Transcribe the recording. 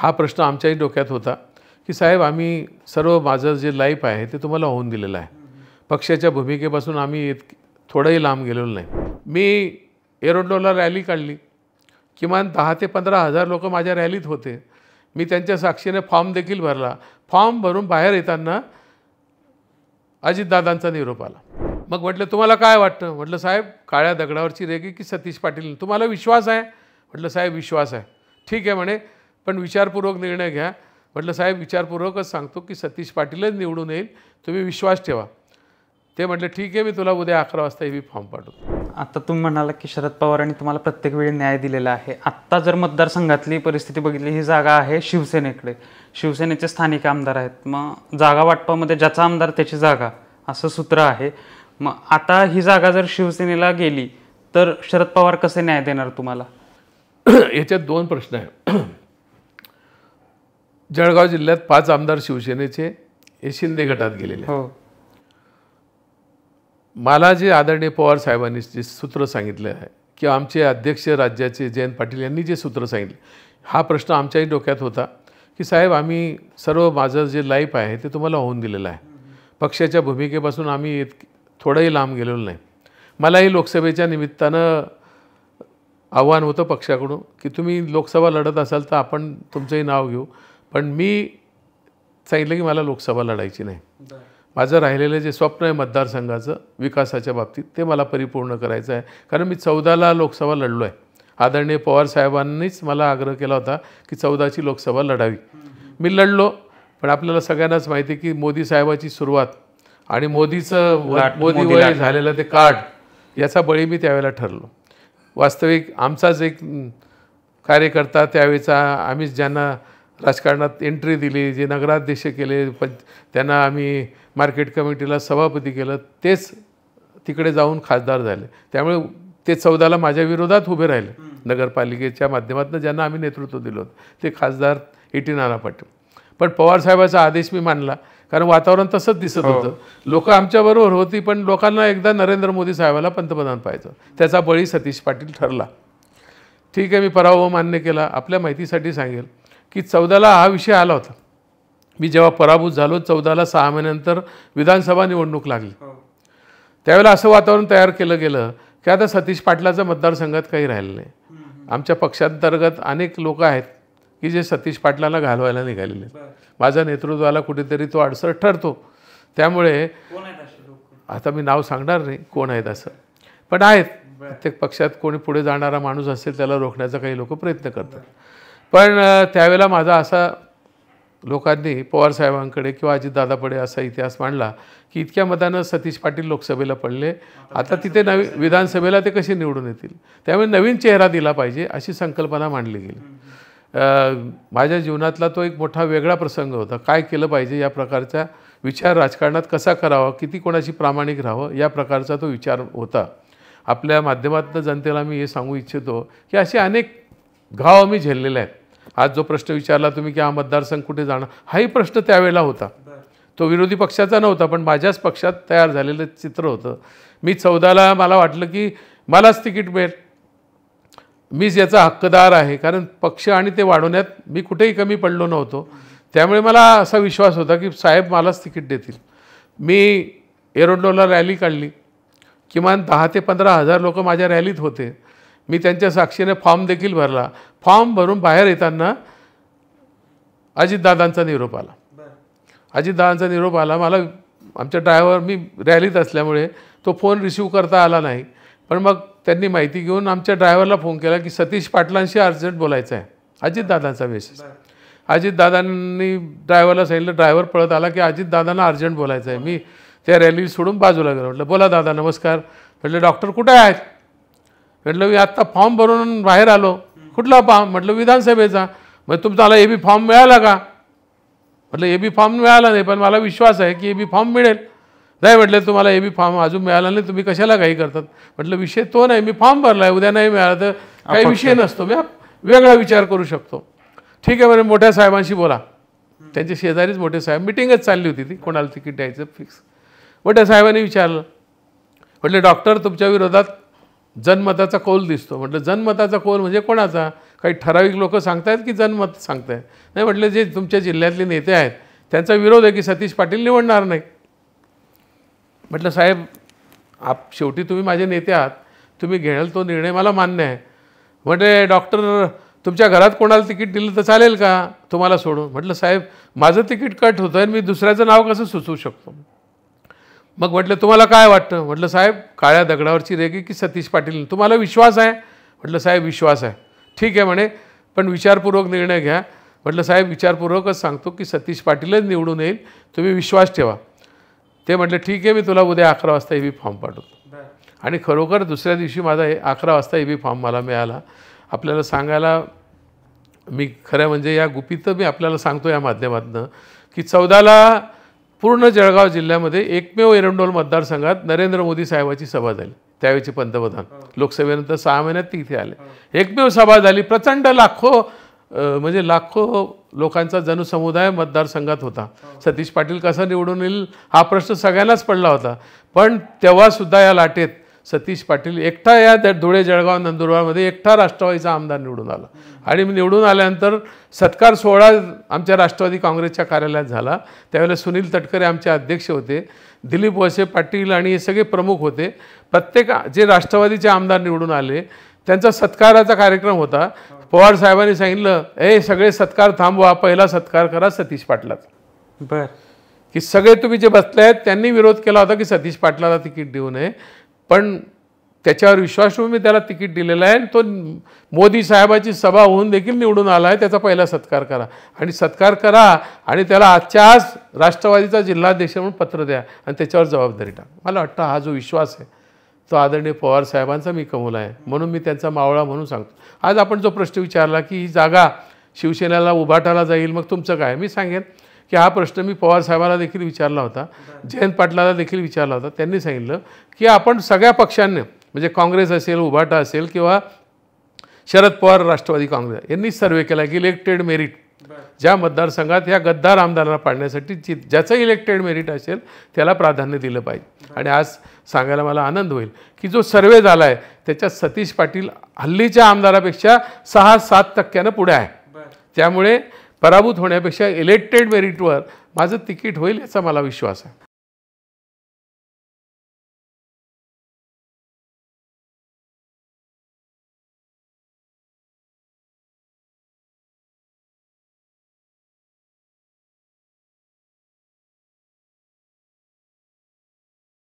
हा प्रश्न आमच्याही डोक्यात होता की साहेब आम्ही सर्व माझं जे लाईफ आहे ते तुम्हाला होऊन दिलेलं आहे पक्षाच्या भूमिकेपासून आम्ही इत थोडंही लांब गेलेलो नाही मी एरोडोला रॅली काढली किमान दहा ते पंधरा हजार लोक माझ्या रॅलीत होते मी त्यांच्या साक्षीने फॉर्म देखील भरला फॉर्म भरून बाहेर येताना अजितदादांचा निरोप आला मग म्हटलं तुम्हाला काय वाटतं म्हटलं साहेब काळ्या दगडावरची रेगी की सतीश पाटील तुम्हाला विश्वास आहे म्हटलं साहेब विश्वास आहे ठीक आहे म्हणे पण विचारपूर्वक निर्णय घ्या म्हटलं साहेब विचारपूर्वकच सांगतो की सतीश पाटीलच निवडून येईल तुम्ही विश्वास ठेवा ते म्हटलं ठीक आहे मी तुला उद्या अकरा वाजता हे फॉर्म पाठवतो आता तुम्ही म्हणाला की शरद पवारांनी तुम्हाला प्रत्येक वेळी न्याय दिलेला आहे आत्ता जर मतदारसंघातली परिस्थिती बघितली ही जागा आहे शिवसेनेकडे शिवसेनेचे स्थानिक आमदार आहेत मग जागा वाटपामध्ये ज्याचा आमदार त्याची जागा असं सूत्र आहे मग आता ही जागा जर शिवसेनेला गेली तर शरद पवार कसे न्याय देणार तुम्हाला याच्यात दोन प्रश्न आहेत जळगाव जिल्ह्यात पाच आमदार शिवसेनेचे हे शिंदे गटात गेलेले हो मला जे आदरणीय पवार साहेबांनी जे सूत्र सांगितलं आहे किंवा आमचे अध्यक्ष राज्याचे जयंत पाटील यांनी जे सूत्र सांगितलं हा प्रश्न आमच्याही डोक्यात होता की साहेब आम्ही सर्व माझं जे लाईफ आहे ते तुम्हाला होऊन दिलेलं आहे पक्षाच्या भूमिकेपासून आम्ही थोडंही लांब गेलेलो नाही मलाही लोकसभेच्या निमित्तानं आव्हान होतं पक्षाकडून की तुम्ही लोकसभा लढत असाल तर आपण तुमचंही नाव घेऊ पण मी सांगितलं की मला लोकसभा लढायची नाही माझं राहिलेलं जे स्वप्न आहे मतदारसंघाचं विकासाच्या बाबतीत ते मला परिपूर्ण करायचं आहे कारण मी चौदाला लोकसभा लढलो आहे आदरणीय पवार साहेबांनीच मला आग्रह केला होता की चौदाची लोकसभा लढावी मी लढलो पण आपल्याला सगळ्यांनाच माहिती आहे की मोदी साहेबाची सुरुवात आणि मोदीचं मोदी वय झालेलं ते कार्ड याचा बळी मी त्यावेळेला ठरलो वास्तविक आमचाच एक कार्यकर्ता त्यावेळेचा आम्हीच ज्यांना राजकारणात एंट्री दिली जे नगराध्यक्ष केले पण त्यांना आम्ही मार्केट कमिटीला सभापती केलं तेच तिकडे जाऊन खासदार झाले त्यामुळे ते चौदाला माझ्या विरोधात उभे राहिले नगरपालिकेच्या माध्यमातून ज्यांना आम्ही नेतृत्व दिलं होतं ते खासदार A e T Nana Patil पण पवारसाहेबाचा आदेश मी मानला कारण वातावरण तसंच दिसत हो. होतं लोक आमच्याबरोबर होती पण लोकांना एकदा नरेंद्र मोदी साहेबाला पंतप्रधान पाहिजे त्याचा बळी सतीश पाटील ठरला ठीक आहे मी पराभव मान्य केला आपल्या माहितीसाठी सांगेल की चौदाला हा विषय आला होता मी जेव्हा पराभूत झालो चौदाला सहा महिन्यानंतर विधानसभा निवडणूक लागली हो. त्यावेळेला असं वातावरण तयार केलं गेलं की आता सतीश पाटलाचं मतदारसंघात काही राहिलं नाही आमच्या पक्षांतर्गत अनेक लोक आहेत की जे सतीश पाटलाला घालवायला निघालेले माझ्या नेतृत्वाला कुठेतरी तो अडसर ठरतो त्यामुळे आता मी नाव सांगणार नाही कोण आहेत असं पण आहेत प्रत्येक पक्षात कोणी पुढे जाणारा माणूस असेल त्याला रोखण्याचा काही लोक प्रयत्न करतात पण त्यावेळेला माझा असा लोकांनी पवारसाहेबांकडे किंवा दादापडे असा इतिहास मांडला की इतक्या मतानं सतीश पाटील लोकसभेला पडले आता तिथे नवी विधानसभेला ते कसे निवडून येतील त्यामुळे नवीन चेहरा दिला पाहिजे अशी संकल्पना मांडली गेली माझ्या जीवनातला तो एक मोठा वेगळा प्रसंग होता काय केलं पाहिजे या प्रकारचा विचार राजकारणात कसा करावा किती कोणाशी प्रामाणिक राहावं या प्रकारचा तो विचार होता आपल्या माध्यमातनं जनतेला मी हे सांगू इच्छितो की असे अनेक घाव आम्ही झेललेले आहेत आज जो प्रश्न विचारला तुम्ही की हा मतदारसंघ कुठे जाणार हाही प्रश्न त्यावेळेला होता तो विरोधी पक्षाचा नव्हता पण माझ्याच पक्षात तयार झालेलं चित्र होतं मी चौदाला मला वाटलं की मलाच तिकीट मिळेल मीच याचा हक्कदार आहे कारण पक्ष आणि ते वाढवण्यात मी कुठेही कमी पडलो नव्हतो त्यामुळे मला असा विश्वास होता की साहेब मलाच तिकीट देतील मी एरोडोला रॅली काढली किमान दहा ते पंधरा हजार लोक माझ्या रॅलीत होते मी त्यांच्या साक्षीने फॉर्म देखील भरला फॉर्म भरून बाहेर येताना अजितदादांचा निरोप आला अजितदादांचा निरोप आला मला आमच्या ड्रायव्हर मी रॅलीत असल्यामुळे तो फोन रिसीव करता आला नाही पण मग त्यांनी माहिती घेऊन आमच्या ड्रायव्हरला फोन केला की सतीश पाटलांशी अर्जंट बोलायचं आहे अजितदादांचा मेसेज अजितदादांनी ड्रायव्हरला सांगितलं ड्रायव्हर पळत आला की अजितदादांना अर्जंट बोलायचं आहे मी त्या रॅली सोडून बाजूला गेलो म्हटलं बोला दादा नमस्कार म्हटलं डॉक्टर कुठे आहेत म्हटलं मी आत्ता फॉर्म भरून बाहेर आलो कुठला फॉर्म म्हटलं विधानसभेचा मग तुमचा ए बी फॉर्म मिळाला का म्हटलं ए बी फॉर्म मिळाला नाही पण मला विश्वास आहे की ए बी फॉर्म मिळेल नाही म्हटलं तुम्हाला ए बी फॉर्म अजून मिळाला नाही तुम्ही कशाला काही करतात म्हटलं विषय तो नाही मी फॉर्म भरला आहे उद्या नाही मिळाला तर काही विषय नसतो मी वेगळा विचार करू शकतो ठीक आहे म्हणजे मोठ्या साहेबांशी बोला त्यांच्या शेजारीच मोठे साहेब मिटिंगच चालली होती ती कोणाला तिकीट द्यायचं फिक्स मोठ्या साहेबांनी विचारलं म्हटलं डॉक्टर तुमच्या विरोधात जनमताचा कौल दिसतो म्हटलं जनमताचा कौल म्हणजे कोणाचा काही ठराविक लोक सांगतायत की जनमत आहेत नाही म्हटलं जे तुमच्या जिल्ह्यातले नेते आहेत त्यांचा विरोध आहे की सतीश पाटील निवडणार नाही म्हटलं साहेब आप शेवटी तुम्ही माझे नेते आहात तुम्ही घेणार तो निर्णय मला मान्य आहे म्हटले डॉक्टर तुमच्या घरात कोणाला तिकीट दिलं तर चालेल का तुम्हाला सोडून म्हटलं साहेब माझं तिकीट कट होतं आणि मी दुसऱ्याचं नाव कसं सुचवू शकतो मग म्हटलं तुम्हाला काय वाटतं म्हटलं साहेब काळ्या दगडावरची रेगी की सतीश पाटील तुम्हाला विश्वास आहे म्हटलं साहेब विश्वास आहे ठीक आहे म्हणे पण विचारपूर्वक निर्णय घ्या म्हटलं साहेब विचारपूर्वकच सांगतो की सतीश पाटीलच निवडून येईल तुम्ही विश्वास ठेवा ते म्हटलं ठीक आहे मी तुला उद्या अकरा वाजता ए बी फॉर्म पाठवतो आणि खरोखर दुसऱ्या दिवशी माझा अकरा वाजता ए बी फॉर्म मला मिळाला आपल्याला सांगायला मी खरं म्हणजे या गुपित मी आपल्याला सांगतो या माध्यमातनं की चौदाला पूर्ण जळगाव जिल्ह्यामध्ये एकमेव एरंडोल मतदारसंघात नरेंद्र मोदी साहेबाची सभा झाली त्यावेळेचे पंतप्रधान लोकसभेनंतर सहा महिन्यात तिथे आले एकमेव सभा झाली प्रचंड लाखो म्हणजे लाखो लोकांचा जनसमुदाय मतदारसंघात होता सतीश पाटील कसा निवडून येईल हा प्रश्न सगळ्यांनाच पडला होता पण तेव्हासुद्धा या लाटेत सतीश पाटील एकटा या त्या धुळे जळगाव नंदुरबारमध्ये एकटा राष्ट्रवादीचा आमदार निवडून आला आणि मी निवडून आल्यानंतर सत्कार सोहळा आमच्या राष्ट्रवादी काँग्रेसच्या कार्यालयात झाला त्यावेळेला सुनील तटकरे आमचे अध्यक्ष होते दिलीप वळसे पाटील आणि हे सगळे प्रमुख होते प्रत्येक जे राष्ट्रवादीचे आमदार निवडून आले त्यांचा सत्काराचा कार्यक्रम होता पवार साहेबांनी सांगितलं ए सगळे सत्कार थांबवा पहिला सत्कार करा सतीश पाटलाचा बर की सगळे तुम्ही जे बसले आहेत त्यांनी विरोध केला होता की सतीश पाटलाला तिकीट देऊ नये पण त्याच्यावर विश्वास ठेवून मी त्याला तिकीट दिलेलं आहे आणि तो मोदी साहेबाची सभा होऊन देखील निवडून आला आहे त्याचा पहिला सत्कार करा आणि सत्कार करा आणि त्याला आजच्या आज राष्ट्रवादीचा जिल्हाध्यक्ष म्हणून पत्र द्या आणि त्याच्यावर जबाबदारी टाका मला वाटतं हा जो विश्वास आहे तो आदरणीय पवार साहेबांचा मी कमवला आहे म्हणून मी त्यांचा मावळा म्हणून सांगतो आज आपण जो प्रश्न विचारला की ही जागा शिवसेनेला उभाटायला जाईल मग तुमचं काय मी सांगेन की हा प्रश्न मी पवार साहेबांना देखील विचारला होता जयंत पाटलाला देखील विचारला होता त्यांनी सांगितलं की आपण सगळ्या पक्षांनी म्हणजे काँग्रेस असेल उभाटा असेल किंवा शरद पवार राष्ट्रवादी काँग्रेस यांनी सर्वे केला की इलेक्टेड मेरिट ज्या मतदारसंघात ह्या गद्दार आमदारांना पाडण्यासाठी जी ज्याचं इलेक्टेड मेरिट असेल त्याला प्राधान्य दिलं पाहिजे आणि आज सांगायला मला आनंद होईल की जो सर्वे झाला आहे त्याच्यात सतीश पाटील हल्लीच्या आमदारापेक्षा सहा सात टक्क्यानं पुढे आहे त्यामुळे पराभूत होण्यापेक्षा इलेक्टेड मेरिटवर माझं तिकीट होईल याचा मला विश्वास आहे